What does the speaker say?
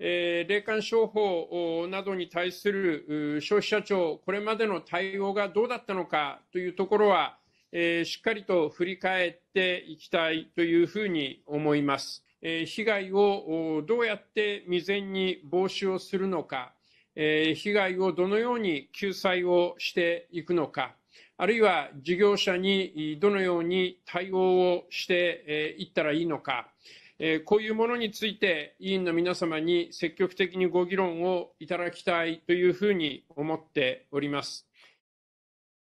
えー、霊感商法などに対する消費者庁、これまでの対応がどうだったのかというところは、えー、しっかりと振り返っていきたいというふうに思います。えー、被害をどうやって未然に防止をするのか、え被害をどのように救済をしていくのか、あるいは事業者にどのように対応をしていったらいいのか、えこういうものについて委員の皆様に積極的にご議論をいただきたいというふうに思っております。